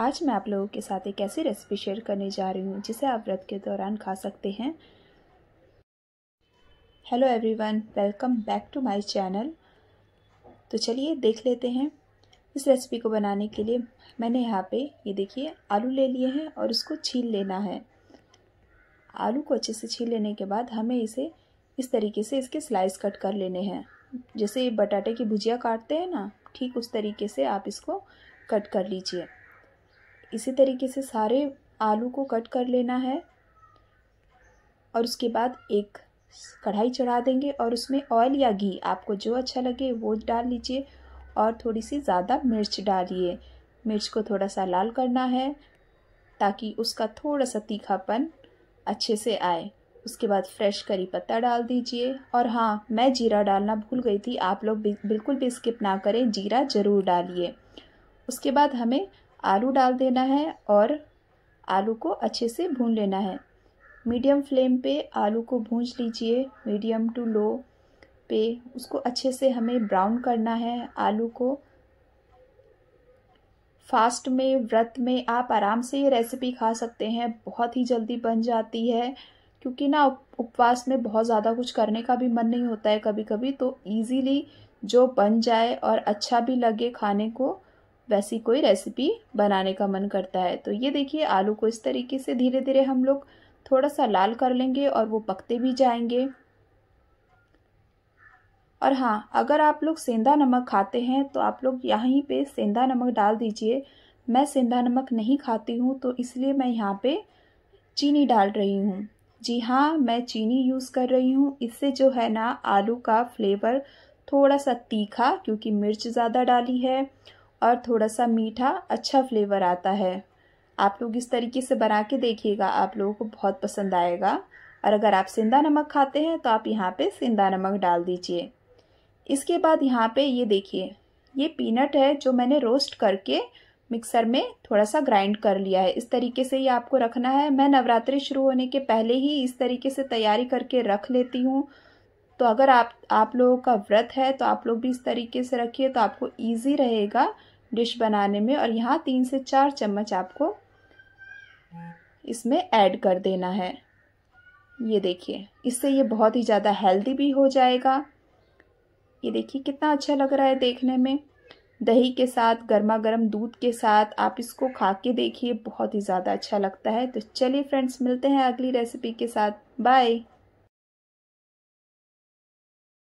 आज मैं आप लोगों के साथ एक ऐसी रेसिपी शेयर करने जा रही हूँ जिसे आप व्रत के दौरान खा सकते हैं hello everyone welcome back to my channel तो चलिए देख लेते हैं इस रेसिपी को बनाने के लिए मैंने यहाँ पे ये देखिए आलू ले लिए हैं और इसको छील लेना है आलू को अच्छे से छील लेने के बाद हमें इसे इस तरीके से इसके स्लाइस कट कर लेने हैं जैसे बटाटे की भुजिया काटते हैं ना ठीक उस तरीके से आप इसको कट कर लीजिए इसी तरीके से सारे आलू को कट कर लेना है और उसके बाद एक कढ़ाई चढ़ा देंगे और उसमें ऑयल या घी आपको जो अच्छा लगे वो डाल लीजिए और थोड़ी सी ज़्यादा मिर्च डालिए मिर्च को थोड़ा सा लाल करना है ताकि उसका थोड़ा सा तीखापन अच्छे से आए उसके बाद फ्रेश करी पत्ता डाल दीजिए और हाँ मैं जीरा डालना भूल गई थी आप लोग बिल्कुल भी स्किप ना करें जीरा ज़रूर डालिए उसके बाद हमें आलू डाल देना है और आलू को अच्छे से भून लेना है मीडियम फ्लेम पे आलू को भूंज लीजिए मीडियम टू लो पे उसको अच्छे से हमें ब्राउन करना है आलू को फास्ट में व्रत में आप आराम से ये रेसिपी खा सकते हैं बहुत ही जल्दी बन जाती है क्योंकि ना उपवास में बहुत ज़्यादा कुछ करने का भी मन नहीं होता है कभी कभी तो ईजीली जो बन जाए और अच्छा भी लगे खाने को वैसी कोई रेसिपी बनाने का मन करता है तो ये देखिए आलू को इस तरीके से धीरे धीरे हम लोग थोड़ा सा लाल कर लेंगे और वो पकते भी जाएंगे और हाँ अगर आप लोग सेंधा नमक खाते हैं तो आप लोग यहीं पे सेंधा नमक डाल दीजिए मैं सेंधा नमक नहीं खाती हूँ तो इसलिए मैं यहाँ पे चीनी डाल रही हूँ जी हाँ मैं चीनी यूज़ कर रही हूँ इससे जो है ना आलू का फ्लेवर थोड़ा सा तीखा क्योंकि मिर्च ज़्यादा डाली है और थोड़ा सा मीठा अच्छा फ्लेवर आता है आप लोग इस तरीके से बना के देखिएगा आप लोगों को बहुत पसंद आएगा और अगर आप सिंधा नमक खाते हैं तो आप यहाँ पे सिंधा नमक डाल दीजिए इसके बाद यहाँ पे ये देखिए ये पीनट है जो मैंने रोस्ट करके मिक्सर में थोड़ा सा ग्राइंड कर लिया है इस तरीके से ये आपको रखना है मैं नवरात्रि शुरू होने के पहले ही इस तरीके से तैयारी करके रख लेती हूँ तो अगर आप आप लोगों का व्रत है तो आप लोग भी इस तरीके से रखिए तो आपको ईजी रहेगा डिश बनाने में और यहाँ तीन से चार चम्मच आपको इसमें ऐड कर देना है ये देखिए इससे ये बहुत ही ज़्यादा हेल्दी भी हो जाएगा ये देखिए कितना अच्छा लग रहा है देखने में दही के साथ गर्मा गर्म दूध के साथ आप इसको खा के देखिए बहुत ही ज़्यादा अच्छा लगता है तो चलिए फ्रेंड्स मिलते हैं अगली रेसिपी के साथ बाय